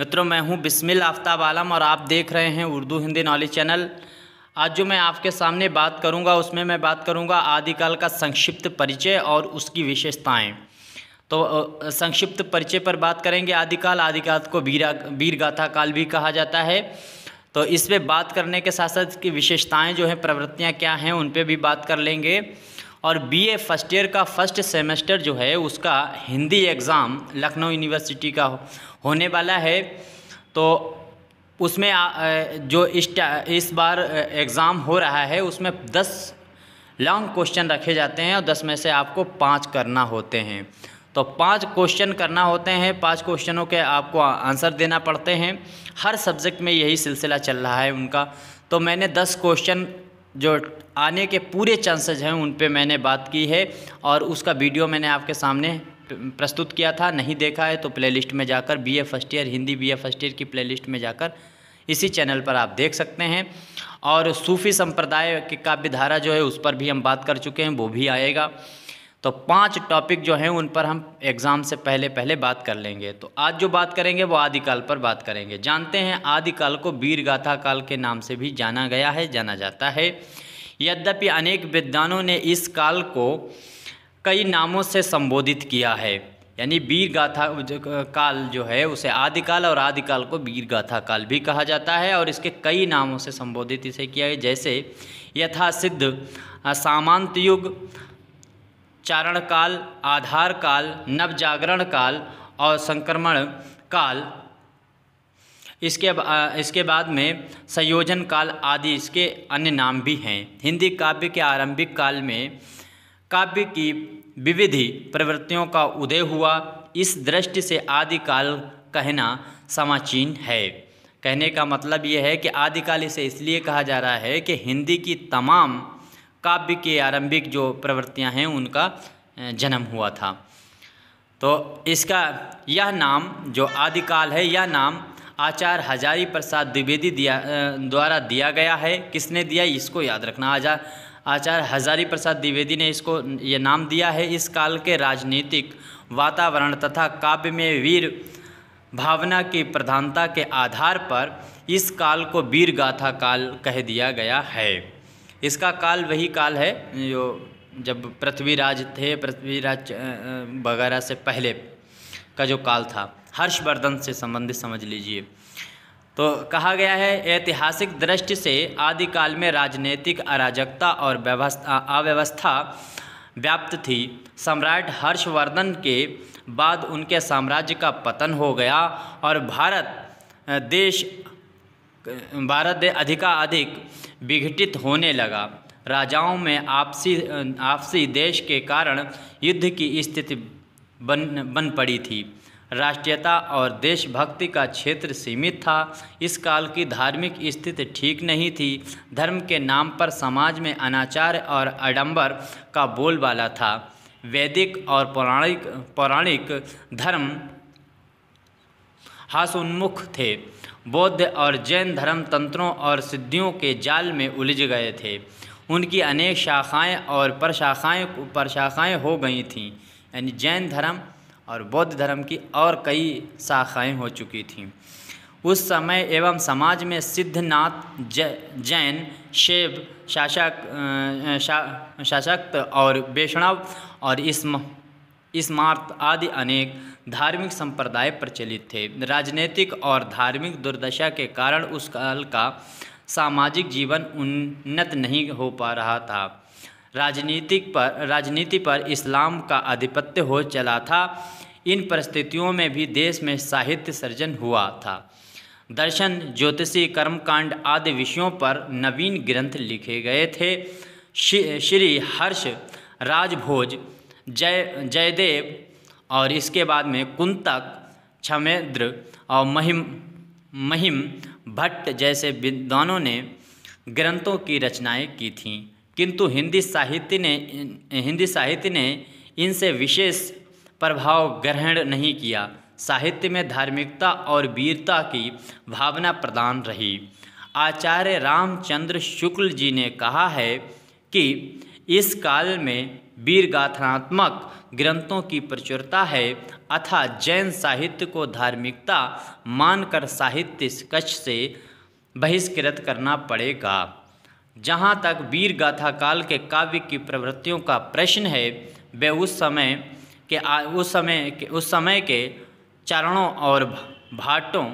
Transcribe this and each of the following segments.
मित्रों मैं हूं बिस्मिल आफ्ताब आलम और आप देख रहे हैं उर्दू हिंदी नॉलेज चैनल आज जो मैं आपके सामने बात करूंगा उसमें मैं बात करूंगा आदिकाल का संक्षिप्त परिचय और उसकी विशेषताएं तो संक्षिप्त परिचय पर बात करेंगे आदिकाल आदिकाल को वीरा वीर गाथा काल भी कहा जाता है तो इस पर बात करने के साथ साथ की विशेषताएँ जो हैं प्रवृत्तियाँ क्या हैं उन पर भी बात कर लेंगे और बीए फर्स्ट ईयर का फर्स्ट सेमेस्टर जो है उसका हिंदी एग्ज़ाम लखनऊ यूनिवर्सिटी का होने वाला है तो उसमें जो इस इस बार एग्ज़ाम हो रहा है उसमें दस लॉन्ग क्वेश्चन रखे जाते हैं और दस में से आपको पाँच करना होते हैं तो पांच क्वेश्चन करना होते हैं पांच क्वेश्चनों के आपको आंसर देना पड़ते हैं हर सब्जेक्ट में यही सिलसिला चल रहा है उनका तो मैंने दस क्वेश्चन जो आने के पूरे चांसेज हैं उन पर मैंने बात की है और उसका वीडियो मैंने आपके सामने प्रस्तुत किया था नहीं देखा है तो प्लेलिस्ट में जाकर BA first year Hindi BA first year की प्लेलिस्ट में जाकर इसी चैनल पर आप देख सकते हैं और सूफ़ी संप्रदाय की काव्य धारा जो है उस पर भी हम बात कर चुके हैं वो भी आएगा तो पांच टॉपिक जो हैं उन पर हम एग्ज़ाम से पहले पहले बात कर लेंगे तो आज जो बात करेंगे वो आदिकाल पर बात करेंगे जानते हैं आदिकाल को वीर गाथा काल के नाम से भी जाना गया है जाना जाता है यद्यपि अनेक विद्वानों ने इस काल को कई नामों से संबोधित किया है यानी वीर गाथा काल जो है उसे आदिकाल और आदिकाल को वीर गाथा काल भी कहा जाता है और इसके कई नामों से संबोधित इसे किया है जैसे यथासिद्ध सामांत युग चारण काल आधार काल नवजागरण काल और संक्रमण काल इसके इसके बाद में संयोजन काल आदि इसके अन्य नाम भी हैं हिंदी काव्य के आरंभिक काल में काव्य की विविधि प्रवृत्तियों का उदय हुआ इस दृष्टि से आदिकाल कहना समाचीन है कहने का मतलब यह है कि आदिकाल इसे इसलिए कहा जा रहा है कि हिंदी की तमाम काव्य के आरंभिक जो प्रवृत्तियां हैं उनका जन्म हुआ था तो इसका यह नाम जो आदिकाल है यह नाम आचार्य हजारी प्रसाद द्विवेदी दिया द्वारा दिया गया है किसने दिया इसको याद रखना आजा आचार्य हजारी प्रसाद द्विवेदी ने इसको ये नाम दिया है इस काल के राजनीतिक वातावरण तथा काव्य में वीर भावना की प्रधानता के आधार पर इस काल को वीर गाथा काल कह दिया गया है इसका काल वही काल है जो जब पृथ्वीराज थे पृथ्वीराज वगैरह से पहले का जो काल था हर्षवर्धन से संबंधित समझ लीजिए तो कहा गया है ऐतिहासिक दृष्टि से आदिकाल में राजनीतिक अराजकता और व्यवस्था अव्यवस्था व्याप्त थी सम्राट हर्षवर्धन के बाद उनके साम्राज्य का पतन हो गया और भारत देश भारत अधिकाधिक विघटित होने लगा राजाओं में आपसी आपसी देश के कारण युद्ध की स्थिति बन बन पड़ी थी राष्ट्रीयता और देशभक्ति का क्षेत्र सीमित था इस काल की धार्मिक स्थिति ठीक नहीं थी धर्म के नाम पर समाज में अनाचार और आडंबर का बोलबाला था वैदिक और पौराणिक पौराणिक धर्म हासोन्मुख थे बौद्ध और जैन धर्म तंत्रों और सिद्धियों के जाल में उलझ गए थे उनकी अनेक शाखाएं और परशाखाएं परशाखाएं हो गई थीं यानी जैन धर्म और बौद्ध धर्म की और कई शाखाएं हो चुकी थीं उस समय एवं समाज में सिद्धनाथ जैन शैव शासक शा, शासक्त और वैष्णव और इसम स्मार्थ आदि अनेक धार्मिक संप्रदाय प्रचलित थे राजनीतिक और धार्मिक दुर्दशा के कारण उस काल का सामाजिक जीवन उन्नत नहीं हो पा रहा था राजनीतिक पर राजनीति पर इस्लाम का आधिपत्य हो चला था इन परिस्थितियों में भी देश में साहित्य सर्जन हुआ था दर्शन ज्योतिषी कर्मकांड आदि विषयों पर नवीन ग्रंथ लिखे गए थे श्री हर्ष राजभोज जय जयदेव और इसके बाद में कुंतक क्षमेन्द्र और महिम महिम भट्ट जैसे विद्वानों ने ग्रंथों की रचनाएं की थीं किंतु हिंदी साहित्य ने हिंदी साहित्य ने इनसे विशेष प्रभाव ग्रहण नहीं किया साहित्य में धार्मिकता और वीरता की भावना प्रदान रही आचार्य रामचंद्र शुक्ल जी ने कहा है कि इस काल में वीरगाथनात्मक ग्रंथों की प्रचुरता है अथा जैन साहित्य को धार्मिकता मानकर साहित्य कक्ष से बहिष्कृत करना पड़ेगा जहाँ तक वीर गाथा काल के काव्य की प्रवृत्तियों का प्रश्न है वे उस समय के आ, उस समय के उस समय के चरणों और भाटों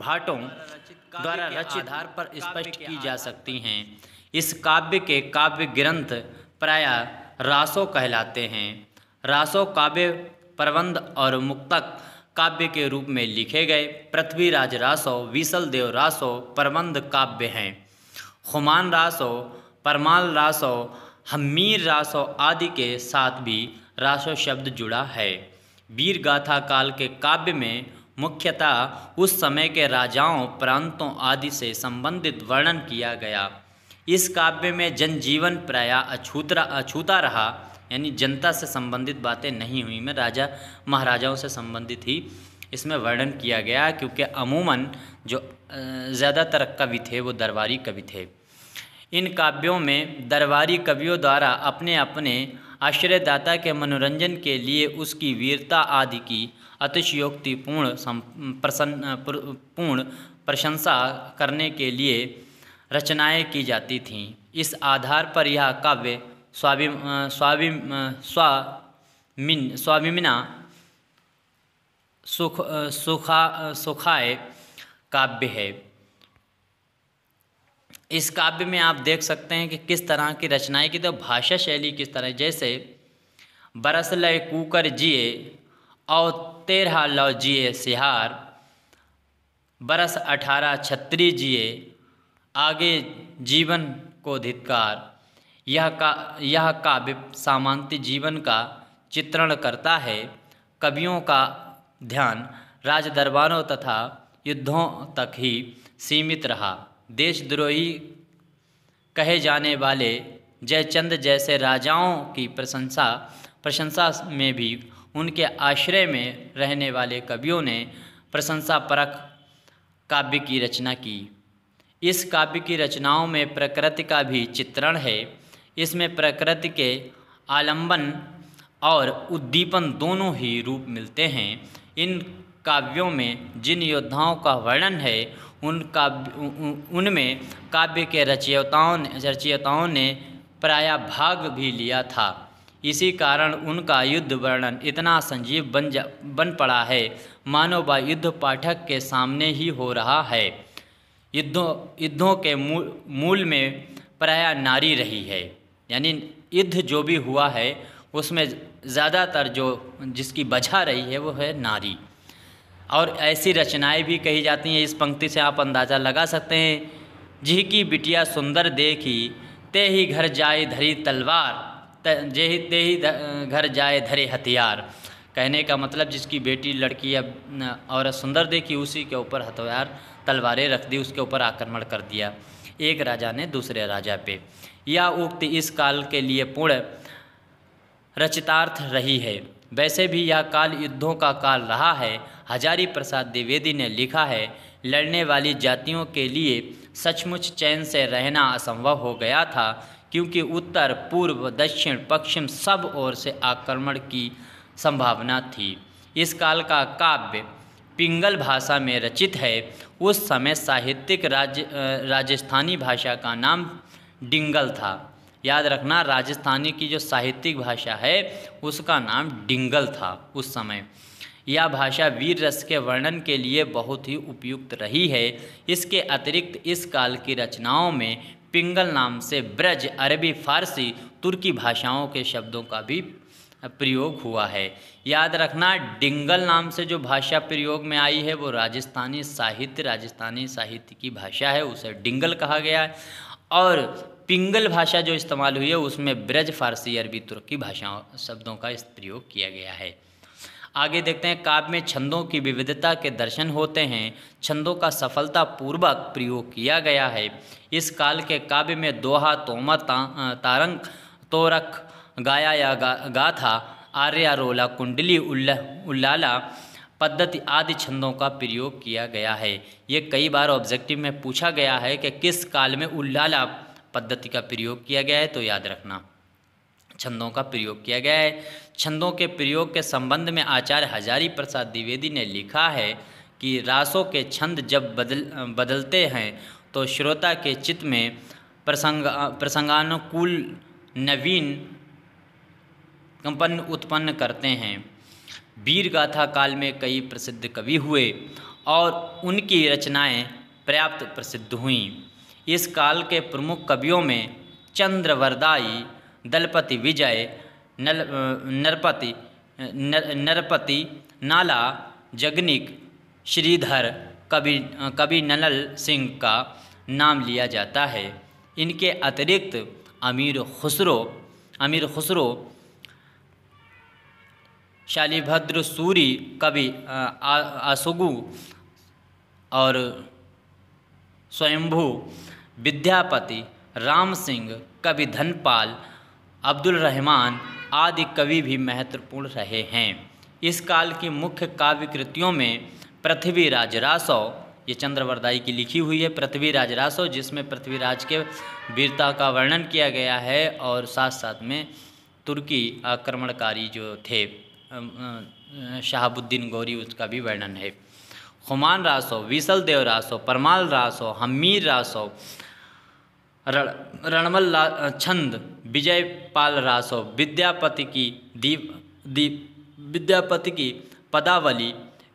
भाटों द्वारा रचित आधार पर स्पष्ट की जा सकती हैं इस काव्य के काव्य ग्रंथ प्राय रासो कहलाते हैं रासो काव्य प्रबंध और मुक्तक काव्य के रूप में लिखे गए पृथ्वीराज रासो विशल देव रासो प्रबंध काव्य हैं खुमान रासों परमाल रासों हम्मीर रासों आदि के साथ भी रासो शब्द जुड़ा है वीर गाथा काल के काव्य में मुख्यतः उस समय के राजाओं प्रांतों आदि से संबंधित वर्णन किया गया इस काव्य में जनजीवन प्राय अछूतरा अछूता रहा यानी जनता से संबंधित बातें नहीं हुई मैं राजा महाराजाओं से संबंधित ही इसमें वर्णन किया गया क्योंकि अमूमन जो ज़्यादातर कवि थे वो दरबारी कवि थे इन काव्यों में दरबारी कवियों द्वारा अपने अपने आश्रयदाता के मनोरंजन के लिए उसकी वीरता आदि की अतिशयोक्तिपूर्ण प्रसन्न पूर्ण प्रशंसा करने के लिए रचनाएं की जाती थीं इस आधार पर यह काव्य स्वाभिम स्वाभिम स्वामिन स्वाभिमिना सुख सुखा सुखाए काव्य है इस काव्य में आप देख सकते हैं कि किस तरह की रचनाएं की तो भाषा शैली किस तरह जैसे बरस लय कूकर जिए और तेरह लौ जिए सिहार बरस अठारह छत्री जिए आगे जीवन को धित्कार यह का यह काव्य सामान्य जीवन का चित्रण करता है कवियों का ध्यान राजदरबारों तथा युद्धों तक ही सीमित रहा देशद्रोही कहे जाने वाले जयचंद जैसे राजाओं की प्रशंसा प्रशंसा में भी उनके आश्रय में रहने वाले कवियों ने प्रशंसा परख काव्य की रचना की इस काव्य की रचनाओं में प्रकृति का भी चित्रण है इसमें प्रकृति के आलंबन और उद्दीपन दोनों ही रूप मिलते हैं इन काव्यों में जिन योद्धाओं का वर्णन है उन काव्य उनमें काव्य के रचयिताओं ने रचयिताओं ने प्राय भाग भी लिया था इसी कारण उनका युद्ध वर्णन इतना संजीव बन जा बन पड़ा है मानो व युद्ध पाठक के सामने ही हो रहा है युद्धों युद्धों के मू मूल में प्राय नारी रही है यानी युद्ध जो भी हुआ है उसमें ज़्यादातर जो जिसकी वजह रही है वो है नारी और ऐसी रचनाएं भी कही जाती हैं इस पंक्ति से आप अंदाज़ा लगा सकते हैं जी की बिटिया सुंदर देखी ते ही घर जाए धरी तलवार जे ही ते ही घर जाए धरे हथियार कहने का मतलब जिसकी बेटी लड़की या औरत सुंदर देखी उसी के ऊपर हथियार तलवारें रख दी उसके ऊपर आक्रमण कर दिया एक राजा ने दूसरे राजा पे या उक्त इस काल के लिए पूर्ण रचितार्थ रही है वैसे भी यह काल युद्धों का काल रहा है हजारी प्रसाद द्विवेदी ने लिखा है लड़ने वाली जातियों के लिए सचमुच चैन से रहना असंभव हो गया था क्योंकि उत्तर पूर्व दक्षिण पश्चिम सब ओर से आक्रमण की संभावना थी इस काल का काव्य पिंगल भाषा में रचित है उस समय साहित्यिक राज राजस्थानी भाषा का नाम डिंगल था याद रखना राजस्थानी की जो साहित्यिक भाषा है उसका नाम डिंगल था उस समय यह भाषा वीर रस के वर्णन के लिए बहुत ही उपयुक्त रही है इसके अतिरिक्त इस काल की रचनाओं में पिंगल नाम से ब्रज अरबी फारसी तुर्की भाषाओं के शब्दों का भी प्रयोग हुआ है याद रखना डिंगल नाम से जो भाषा प्रयोग में आई है वो राजस्थानी साहित्य राजस्थानी साहित्य की भाषा है उसे डिंगल कहा गया है और पिंगल भाषा जो इस्तेमाल हुई है उसमें ब्रज फारसी अरबी तुर्की भाषाओं शब्दों का प्रयोग किया गया है आगे देखते हैं काव्य में छंदों की विविधता के दर्शन होते हैं छंदों का सफलतापूर्वक प्रयोग किया गया है इस काल के काव्य में दोहा तोमा ता, तारंग तोरख गाया या गा, गाथा आर्यारोला कुंडली उल्ला उल्लाला पद्धति आदि छंदों का प्रयोग किया गया है ये कई बार ऑब्जेक्टिव में पूछा गया है कि किस काल में उल्लाला पद्धति का प्रयोग किया गया है तो याद रखना छंदों का प्रयोग किया गया है छंदों के प्रयोग के संबंध में आचार्य हजारी प्रसाद द्विवेदी ने लिखा है कि रासों के छंद जब बदल बदलते हैं तो श्रोता के चित्त में प्रसंग प्रसंगानुकूल नवीन कंपन उत्पन्न करते हैं वीर गाथा काल में कई प्रसिद्ध कवि हुए और उनकी रचनाएं पर्याप्त प्रसिद्ध हुईं इस काल के प्रमुख कवियों में चंद्रवरदाई दलपति विजय नल नरपति नर, नरपति नाला जगनिक श्रीधर कवि कवि नलल सिंह का नाम लिया जाता है इनके अतिरिक्त अमीर खुसरो अमीर खुसरो शालीभद्र सूरी कवि आसुगु और स्वयंभू विद्यापति राम सिंह कवि धनपाल अब्दुल रहमान आदि कवि भी महत्वपूर्ण रहे हैं इस काल की मुख्य काव्य कृतियों में पृथ्वीराज रासव ये चंद्रवरदाई की लिखी हुई है पृथ्वीराज रासव जिसमें पृथ्वीराज के वीरता का वर्णन किया गया है और साथ साथ में तुर्की आक्रमणकारी जो थे शहाबुद्दीन गौरी उसका भी वर्णन है खुमान रास हो विशल देव रास हो परमाल रास हो हमीर रास हो रणमल छंद विजय पाल रास हो विद्यापति की दीप दीप विद्यापति की पदावली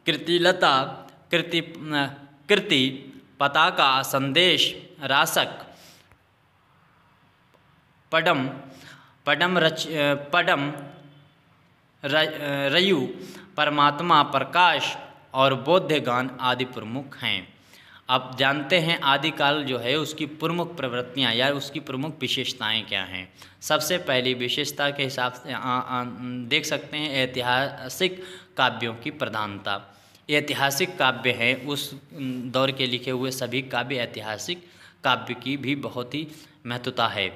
कृतिलता कृति कृति पताका संदेश रासक पडम पडम रच पडम रयु परमात्मा प्रकाश और बौद्ध गान आदि प्रमुख हैं आप जानते हैं आदिकाल जो है उसकी प्रमुख प्रवृत्तियाँ या उसकी प्रमुख विशेषताएं क्या हैं सबसे पहली विशेषता के हिसाब से आ, आ, देख सकते हैं ऐतिहासिक काव्यों की प्रधानता ऐतिहासिक काव्य हैं उस दौर के लिखे हुए सभी काव्य ऐतिहासिक काव्य की भी बहुत ही महत्वता है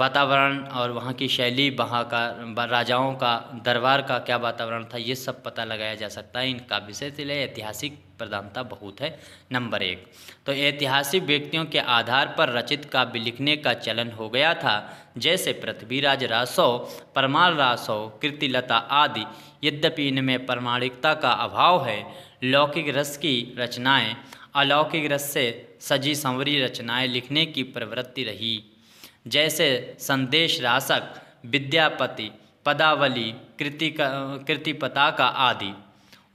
वातावरण और वहाँ की शैली वहाँ का राजाओं का दरबार का क्या वातावरण था ये सब पता लगाया जा सकता है इन काव्य से इसलिए ऐतिहासिक प्रधानता बहुत है नंबर एक तो ऐतिहासिक व्यक्तियों के आधार पर रचित काव्य लिखने का चलन हो गया था जैसे पृथ्वीराज रासव परमाल रासव कृतिलता आदि यद्यपि इनमें प्रमाणिकता का अभाव है लौकिक रस की रचनाएँ अलौकिक रस से सजी संवरी रचनाएँ लिखने की प्रवृत्ति रही जैसे संदेश रासक विद्यापति पदावली कृति कृतिपताका आदि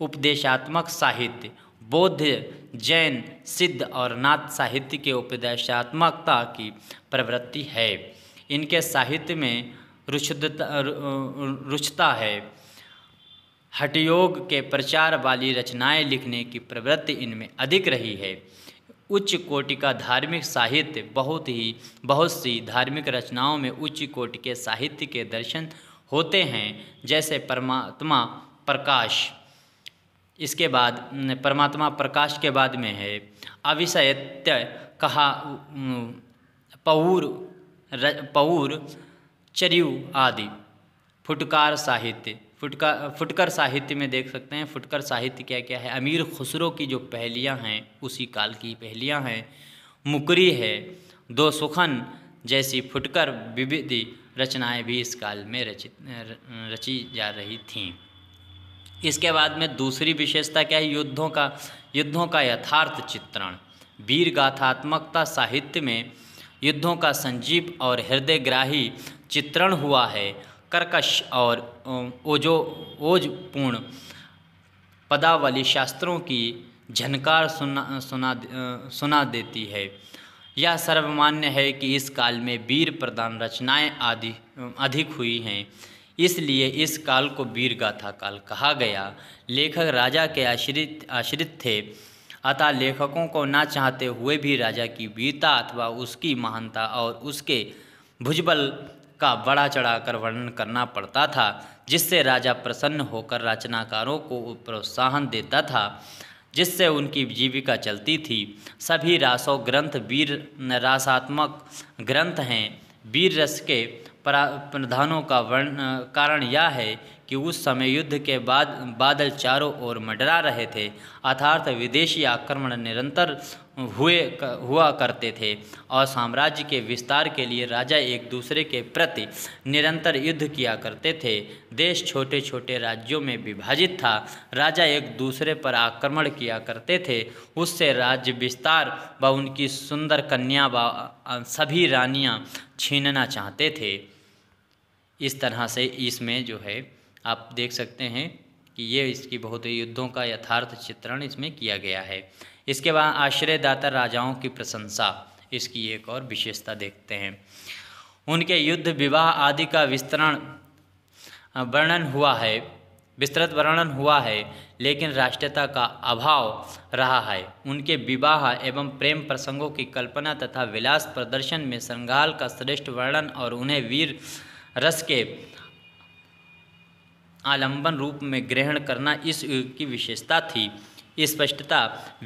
उपदेशात्मक साहित्य बौद्ध जैन सिद्ध और नाथ साहित्य के उपदेशात्मकता की प्रवृत्ति है इनके साहित्य में रुचता रुचता है हठयोग के प्रचार वाली रचनाएं लिखने की प्रवृत्ति इनमें अधिक रही है उच्च कोटि का धार्मिक साहित्य बहुत ही बहुत सी धार्मिक रचनाओं में उच्च कोटि के साहित्य के दर्शन होते हैं जैसे परमात्मा प्रकाश इसके बाद परमात्मा प्रकाश के बाद में है अविषयत्य कहा पौर पौर चरयु आदि फुटकार साहित्य फुटका फुटकर साहित्य में देख सकते हैं फुटकर साहित्य क्या क्या है अमीर खुसरो की जो पहलियाँ हैं उसी काल की पहलियाँ हैं मुकरी है दो सुखन जैसी फुटकर विविध रचनाएं भी इस काल में रचित रची जा रही थीं इसके बाद में दूसरी विशेषता क्या है युद्धों का युद्धों का यथार्थ चित्रण वीर गाथात्मकता साहित्य में युद्धों का संजीव और हृदयग्राही चित्रण हुआ है कर्कश और ओजो ओजपूर्ण पदावली शास्त्रों की झनकार सुना सुना सुना देती है यह सर्वमान्य है कि इस काल में वीर प्रदान रचनाएं आदि अधिक हुई हैं इसलिए इस काल को वीर गाथा काल कहा गया लेखक राजा के आश्रित आश्रित थे अतः लेखकों को ना चाहते हुए भी राजा की वीरता अथवा उसकी महानता और उसके भुजबल का बढ़ा चढ़ाकर वर्णन करना पड़ता था जिससे राजा प्रसन्न होकर रचनाकारों को प्रोत्साहन देता था जिससे उनकी जीविका चलती थी सभी रासो ग्रंथ वीर रासात्मक ग्रंथ हैं वीर रस के प्रधानों का वर्ण कारण यह है कि उस समय युद्ध के बाद बादल चारों ओर मडरा रहे थे अर्थात विदेशी आक्रमण निरंतर हुए हुआ करते थे और साम्राज्य के विस्तार के लिए राजा एक दूसरे के प्रति निरंतर युद्ध किया करते थे देश छोटे छोटे राज्यों में विभाजित था राजा एक दूसरे पर आक्रमण किया करते थे उससे राज्य विस्तार व उनकी सुंदर कन्या व सभी रानियां छीनना चाहते थे इस तरह से इसमें जो है आप देख सकते हैं कि ये इसकी बहुत युद्धों का यथार्थ चित्रण इसमें किया गया है इसके बाद आश्रयदाता राजाओं की प्रशंसा इसकी एक और विशेषता देखते हैं उनके युद्ध विवाह आदि का विस्तरण वर्णन हुआ है विस्तृत वर्णन हुआ है लेकिन राष्ट्रीयता का अभाव रहा है उनके विवाह एवं प्रेम प्रसंगों की कल्पना तथा विलास प्रदर्शन में संघाल का श्रेष्ठ वर्णन और उन्हें वीर रस के आलंबन रूप में ग्रहण करना इस युग की विशेषता थी स्पष्टता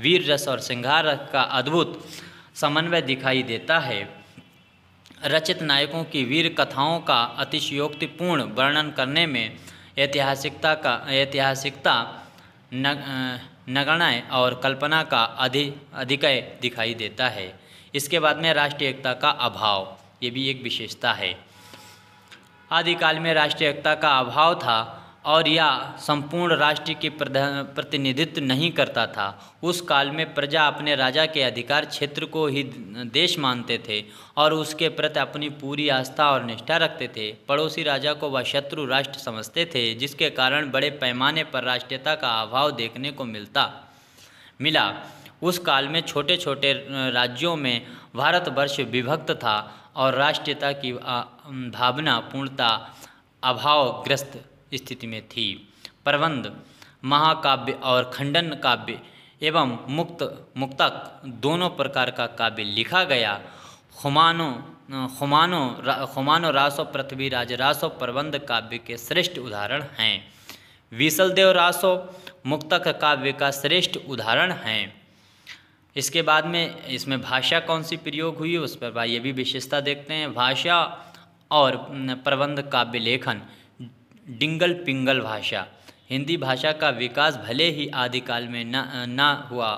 वीर रस और श्रृंगार का अद्भुत समन्वय दिखाई देता है रचित नायकों की वीर कथाओं का अतिशयोक्तिपूर्ण वर्णन करने में ऐतिहासिकता का ऐतिहासिकता नगणय और कल्पना का अधि अधिकय दिखाई देता है इसके बाद में राष्ट्रीय एकता का अभाव ये भी एक विशेषता है आदिकाल में राष्ट्रीय एकता का अभाव था और या संपूर्ण राष्ट्र के प्रतिनिधित्व नहीं करता था उस काल में प्रजा अपने राजा के अधिकार क्षेत्र को ही देश मानते थे और उसके प्रति अपनी पूरी आस्था और निष्ठा रखते थे पड़ोसी राजा को वह शत्रु राष्ट्र समझते थे जिसके कारण बड़े पैमाने पर राष्ट्रीयता का अभाव देखने को मिलता मिला उस काल में छोटे छोटे राज्यों में भारतवर्ष विभक्त था और राष्ट्रीयता की भावना पूर्णता अभावग्रस्त स्थिति में थी प्रबंध महाकाव्य और खंडन काव्य एवं मुक्त मुक्तक दोनों प्रकार का काव्य लिखा गया हुमानो खुमानो रा, खुमानो रासो पृथ्वी राज रासो प्रबंध काव्य के श्रेष्ठ उदाहरण हैं विसलदेव रासो मुक्तक काव्य का श्रेष्ठ उदाहरण हैं इसके बाद में इसमें भाषा कौन सी प्रयोग हुई उस पर ये भी विशेषता देखते हैं भाषा और प्रबंध काव्य लेखन डिंगल पिंगल भाषा हिंदी भाषा का विकास भले ही आदिकाल में ना ना हुआ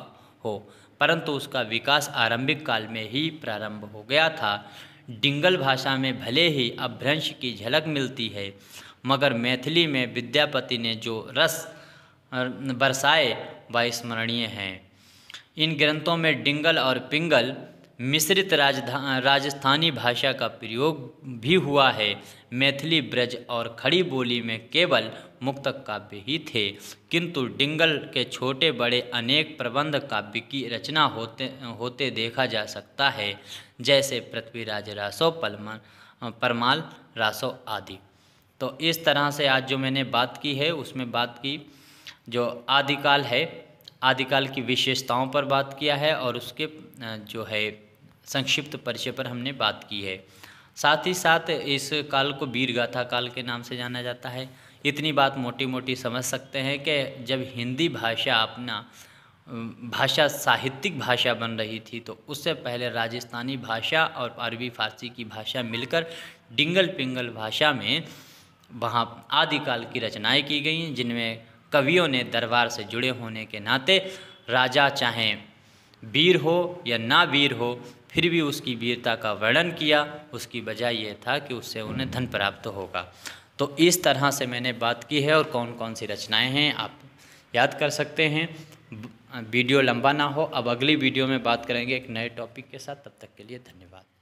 हो परंतु उसका विकास आरंभिक काल में ही प्रारंभ हो गया था डिंगल भाषा में भले ही अभ्रंश की झलक मिलती है मगर मैथिली में विद्यापति ने जो रस बरसाए वह स्मरणीय हैं इन ग्रंथों में डिंगल और पिंगल मिश्रित राजधा राजस्थानी भाषा का प्रयोग भी हुआ है मैथिली ब्रज और खड़ी बोली में केवल मुक्तक काव्य ही थे किंतु डिंगल के छोटे बड़े अनेक प्रबंध काव्य की रचना होते होते देखा जा सकता है जैसे पृथ्वीराज रासो पलमन परमाल रासो आदि तो इस तरह से आज जो मैंने बात की है उसमें बात की जो आदिकाल है आदिकाल की विशेषताओं पर बात किया है और उसके जो है संक्षिप्त परिचय पर हमने बात की है साथ ही साथ इस काल को वीर गाथा काल के नाम से जाना जाता है इतनी बात मोटी मोटी समझ सकते हैं कि जब हिंदी भाषा अपना भाषा साहित्यिक भाषा बन रही थी तो उससे पहले राजस्थानी भाषा और अरबी फारसी की भाषा मिलकर डिंगल पिंगल भाषा में वहाँ आदिकाल की रचनाएं की गई जिनमें कवियों ने दरबार से जुड़े होने के नाते राजा चाहें वीर हो या ना वीर हो फिर भी उसकी वीरता का वर्णन किया उसकी वजह यह था कि उससे उन्हें धन प्राप्त होगा तो इस तरह से मैंने बात की है और कौन कौन सी रचनाएं हैं आप याद कर सकते हैं वीडियो लंबा ना हो अब अगली वीडियो में बात करेंगे एक नए टॉपिक के साथ तब तक के लिए धन्यवाद